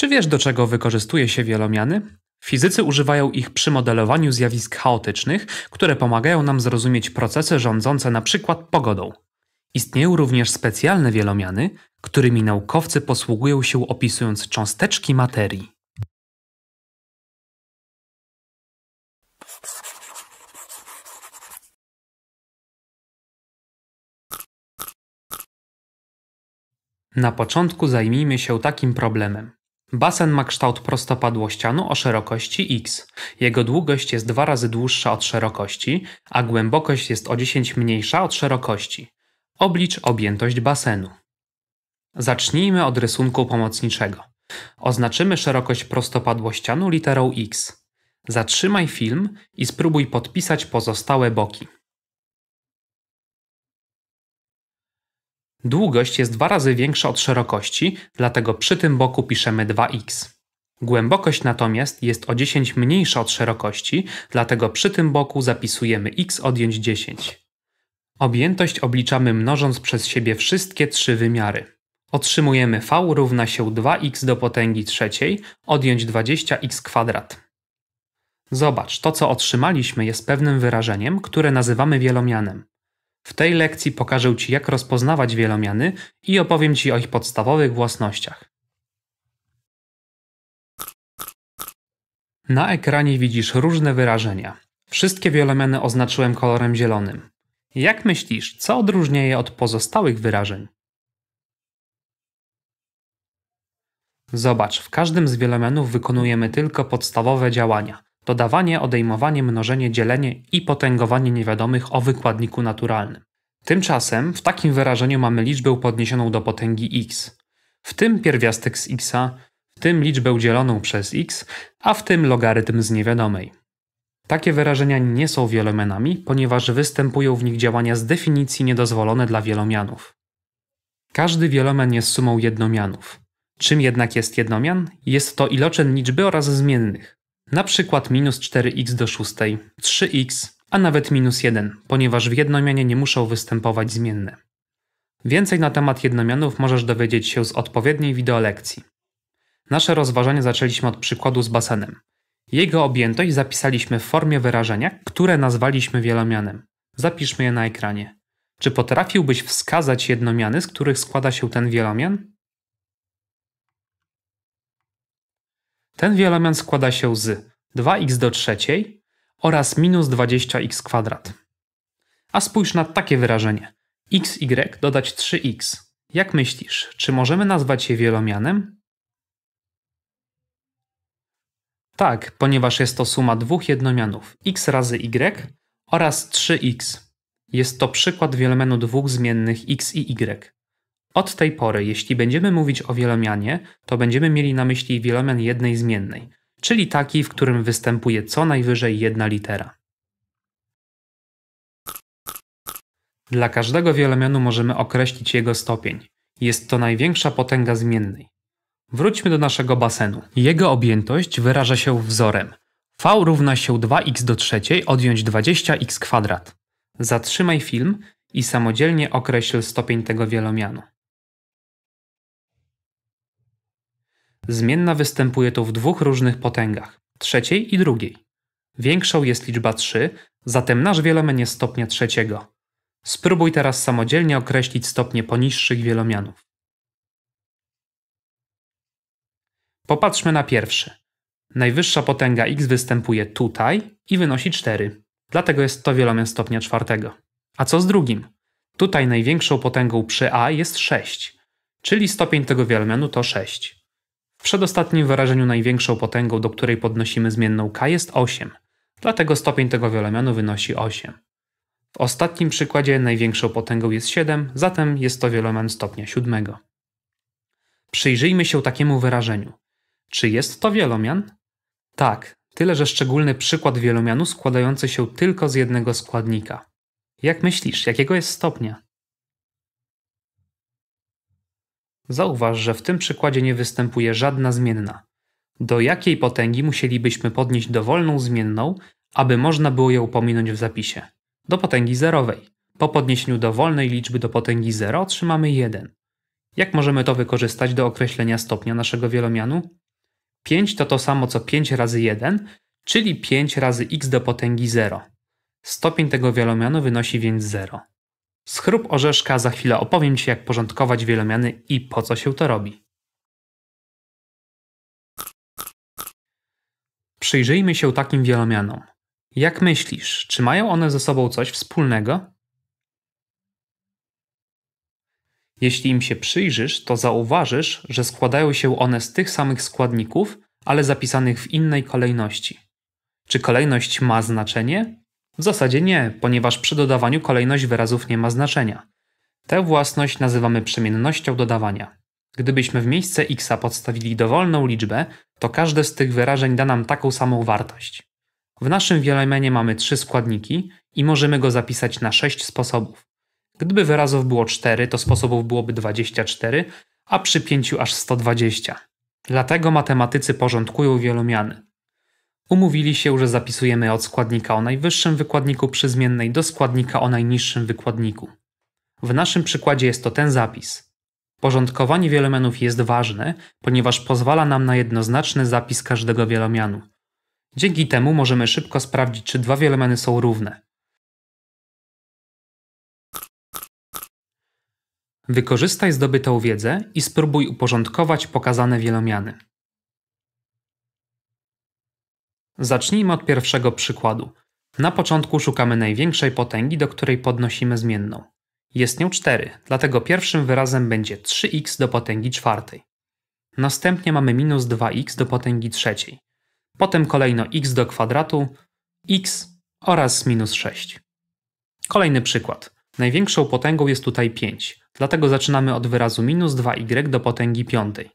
Czy wiesz, do czego wykorzystuje się wielomiany? Fizycy używają ich przy modelowaniu zjawisk chaotycznych, które pomagają nam zrozumieć procesy rządzące na przykład pogodą. Istnieją również specjalne wielomiany, którymi naukowcy posługują się opisując cząsteczki materii. Na początku zajmijmy się takim problemem. Basen ma kształt prostopadłościanu o szerokości x. Jego długość jest dwa razy dłuższa od szerokości, a głębokość jest o 10 mniejsza od szerokości. Oblicz objętość basenu. Zacznijmy od rysunku pomocniczego. Oznaczymy szerokość prostopadłościanu literą x. Zatrzymaj film i spróbuj podpisać pozostałe boki. Długość jest dwa razy większa od szerokości, dlatego przy tym boku piszemy 2x. Głębokość natomiast jest o 10 mniejsza od szerokości, dlatego przy tym boku zapisujemy x odjąć 10. Objętość obliczamy mnożąc przez siebie wszystkie trzy wymiary. Otrzymujemy v równa się 2x do potęgi trzeciej odjąć 20x kwadrat. Zobacz, to co otrzymaliśmy jest pewnym wyrażeniem, które nazywamy wielomianem. W tej lekcji pokażę Ci, jak rozpoznawać wielomiany i opowiem Ci o ich podstawowych własnościach. Na ekranie widzisz różne wyrażenia. Wszystkie wielomiany oznaczyłem kolorem zielonym. Jak myślisz, co odróżnia je od pozostałych wyrażeń? Zobacz, w każdym z wielomianów wykonujemy tylko podstawowe działania dodawanie, odejmowanie, mnożenie, dzielenie i potęgowanie niewiadomych o wykładniku naturalnym. Tymczasem w takim wyrażeniu mamy liczbę podniesioną do potęgi x, w tym pierwiastek z x, w tym liczbę dzieloną przez x, a w tym logarytm z niewiadomej. Takie wyrażenia nie są wielomianami, ponieważ występują w nich działania z definicji niedozwolone dla wielomianów. Każdy wielomian jest sumą jednomianów. Czym jednak jest jednomian? Jest to iloczyn liczby oraz zmiennych na przykład minus 4x do 6, 3x, a nawet minus 1, ponieważ w jednomianie nie muszą występować zmienne. Więcej na temat jednomianów możesz dowiedzieć się z odpowiedniej wideolekcji. Nasze rozważanie zaczęliśmy od przykładu z basenem. Jego objętość zapisaliśmy w formie wyrażenia, które nazwaliśmy wielomianem. Zapiszmy je na ekranie. Czy potrafiłbyś wskazać jednomiany, z których składa się ten wielomian? Ten wielomian składa się z 2x do trzeciej oraz minus 20x kwadrat. A spójrz na takie wyrażenie. xy dodać 3x. Jak myślisz, czy możemy nazwać je wielomianem? Tak, ponieważ jest to suma dwóch jednomianów x razy y oraz 3x. Jest to przykład wielomianu dwóch zmiennych x i y. Od tej pory, jeśli będziemy mówić o wielomianie, to będziemy mieli na myśli wielomian jednej zmiennej, czyli taki, w którym występuje co najwyżej jedna litera. Dla każdego wielomianu możemy określić jego stopień. Jest to największa potęga zmiennej. Wróćmy do naszego basenu. Jego objętość wyraża się wzorem. V równa się 2x do trzeciej odjąć 20x kwadrat. Zatrzymaj film i samodzielnie określ stopień tego wielomianu. zmienna występuje tu w dwóch różnych potęgach, trzeciej i drugiej. Większą jest liczba 3, zatem nasz wielomian jest stopnia trzeciego. Spróbuj teraz samodzielnie określić stopnie poniższych wielomianów. Popatrzmy na pierwszy. Najwyższa potęga x występuje tutaj i wynosi 4, dlatego jest to wielomian stopnia czwartego. A co z drugim? Tutaj największą potęgą przy a jest 6, czyli stopień tego wielomianu to 6. W przedostatnim wyrażeniu największą potęgą, do której podnosimy zmienną k jest 8, dlatego stopień tego wielomianu wynosi 8. W ostatnim przykładzie największą potęgą jest 7, zatem jest to wielomian stopnia 7. Przyjrzyjmy się takiemu wyrażeniu. Czy jest to wielomian? Tak, tyle że szczególny przykład wielomianu składający się tylko z jednego składnika. Jak myślisz, jakiego jest stopnia? Zauważ, że w tym przykładzie nie występuje żadna zmienna. Do jakiej potęgi musielibyśmy podnieść dowolną zmienną, aby można było ją pominąć w zapisie? Do potęgi zerowej. Po podniesieniu dowolnej liczby do potęgi 0 otrzymamy 1. Jak możemy to wykorzystać do określenia stopnia naszego wielomianu? 5 to to samo co 5 razy 1, czyli 5 razy x do potęgi 0. Stopień tego wielomianu wynosi więc 0. Z orzeszka za chwilę opowiem Ci, jak porządkować wielomiany i po co się to robi. Przyjrzyjmy się takim wielomianom. Jak myślisz, czy mają one ze sobą coś wspólnego? Jeśli im się przyjrzysz, to zauważysz, że składają się one z tych samych składników, ale zapisanych w innej kolejności. Czy kolejność ma znaczenie? W zasadzie nie, ponieważ przy dodawaniu kolejność wyrazów nie ma znaczenia. Tę własność nazywamy przemiennością dodawania. Gdybyśmy w miejsce x podstawili dowolną liczbę, to każde z tych wyrażeń da nam taką samą wartość. W naszym wielomianie mamy trzy składniki i możemy go zapisać na sześć sposobów. Gdyby wyrazów było 4, to sposobów byłoby 24, a przy 5 aż 120. Dlatego matematycy porządkują wielomiany. Umówili się, że zapisujemy od składnika o najwyższym wykładniku przy zmiennej do składnika o najniższym wykładniku. W naszym przykładzie jest to ten zapis. Porządkowanie wielomianów jest ważne, ponieważ pozwala nam na jednoznaczny zapis każdego wielomianu. Dzięki temu możemy szybko sprawdzić, czy dwa wielomiany są równe. Wykorzystaj zdobytą wiedzę i spróbuj uporządkować pokazane wielomiany. Zacznijmy od pierwszego przykładu. Na początku szukamy największej potęgi, do której podnosimy zmienną. Jest nią 4, dlatego pierwszym wyrazem będzie 3x do potęgi czwartej. Następnie mamy minus 2x do potęgi trzeciej. Potem kolejno x do kwadratu, x oraz minus 6. Kolejny przykład. Największą potęgą jest tutaj 5, dlatego zaczynamy od wyrazu minus 2y do potęgi piątej.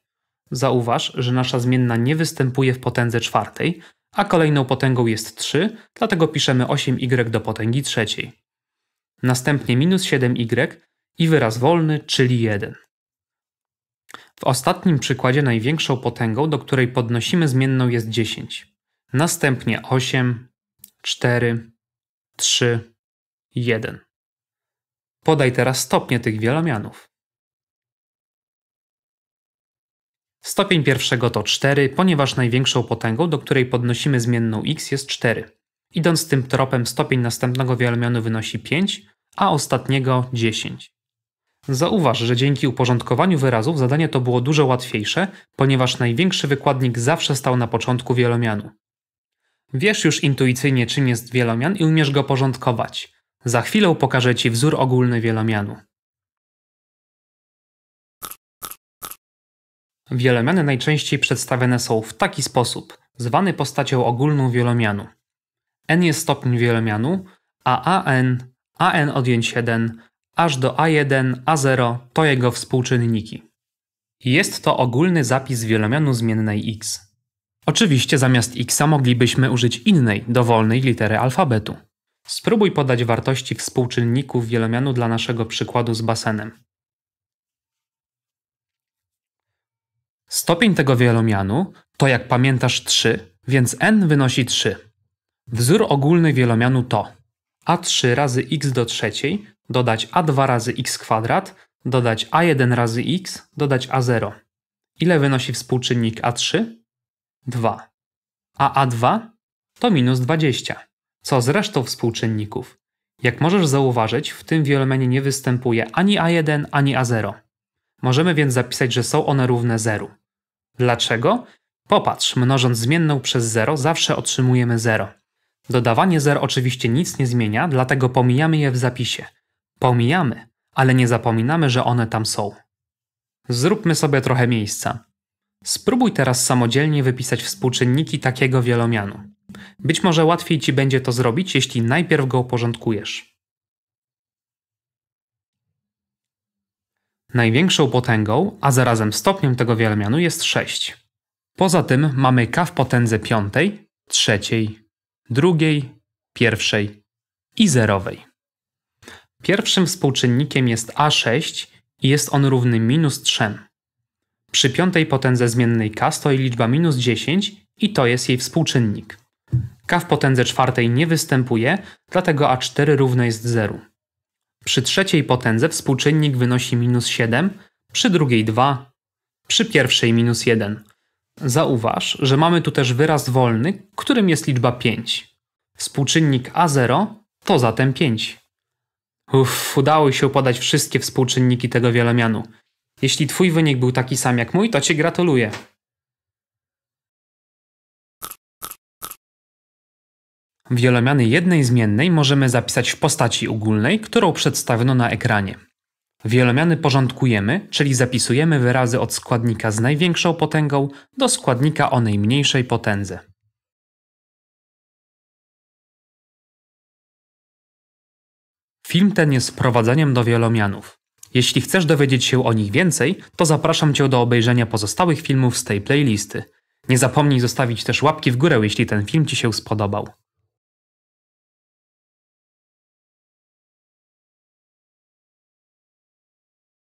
Zauważ, że nasza zmienna nie występuje w potędze czwartej, a kolejną potęgą jest 3, dlatego piszemy 8y do potęgi trzeciej. Następnie minus 7y i wyraz wolny, czyli 1. W ostatnim przykładzie największą potęgą, do której podnosimy zmienną jest 10. Następnie 8, 4, 3, 1. Podaj teraz stopnie tych wielomianów. Stopień pierwszego to 4, ponieważ największą potęgą, do której podnosimy zmienną x jest 4. Idąc tym tropem stopień następnego wielomianu wynosi 5, a ostatniego 10. Zauważ, że dzięki uporządkowaniu wyrazów zadanie to było dużo łatwiejsze, ponieważ największy wykładnik zawsze stał na początku wielomianu. Wiesz już intuicyjnie czym jest wielomian i umiesz go porządkować. Za chwilę pokażę Ci wzór ogólny wielomianu. Wielomiany najczęściej przedstawiane są w taki sposób, zwany postacią ogólną wielomianu. N jest stopień wielomianu, a AN, AN odjęć 1, aż do A1, A0 to jego współczynniki. Jest to ogólny zapis wielomianu zmiennej x. Oczywiście zamiast x moglibyśmy użyć innej, dowolnej litery alfabetu. Spróbuj podać wartości współczynników wielomianu dla naszego przykładu z basenem. Stopień tego wielomianu to, jak pamiętasz, 3, więc n wynosi 3. Wzór ogólny wielomianu to a3 razy x do trzeciej, dodać a2 razy x kwadrat, dodać a1 razy x, dodać a0. Ile wynosi współczynnik a3? 2. A a2 to minus 20, co z resztą współczynników. Jak możesz zauważyć, w tym wielomianie nie występuje ani a1, ani a0. Możemy więc zapisać, że są one równe 0. Dlaczego? Popatrz, mnożąc zmienną przez 0 zawsze otrzymujemy 0. Dodawanie zer oczywiście nic nie zmienia, dlatego pomijamy je w zapisie. Pomijamy, ale nie zapominamy, że one tam są. Zróbmy sobie trochę miejsca. Spróbuj teraz samodzielnie wypisać współczynniki takiego wielomianu. Być może łatwiej ci będzie to zrobić, jeśli najpierw go uporządkujesz. Największą potęgą, a zarazem stopniem tego wielmianu jest 6. Poza tym mamy K w potędze piątej, trzeciej, drugiej, pierwszej i zerowej. Pierwszym współczynnikiem jest A6 i jest on równy minus 3. Przy piątej potędze zmiennej K stoi liczba minus 10 i to jest jej współczynnik. K w potędze czwartej nie występuje, dlatego A4 równe jest 0. Przy trzeciej potędze współczynnik wynosi minus 7, przy drugiej 2, przy pierwszej minus 1. Zauważ, że mamy tu też wyraz wolny, którym jest liczba 5. Współczynnik A0 to zatem 5. Uff, udało się podać wszystkie współczynniki tego wielomianu. Jeśli twój wynik był taki sam jak mój, to cię gratuluję. Wielomiany jednej zmiennej możemy zapisać w postaci ogólnej, którą przedstawiono na ekranie. Wielomiany porządkujemy, czyli zapisujemy wyrazy od składnika z największą potęgą do składnika o najmniejszej potędze. Film ten jest wprowadzeniem do wielomianów. Jeśli chcesz dowiedzieć się o nich więcej, to zapraszam Cię do obejrzenia pozostałych filmów z tej playlisty. Nie zapomnij zostawić też łapki w górę, jeśli ten film Ci się spodobał.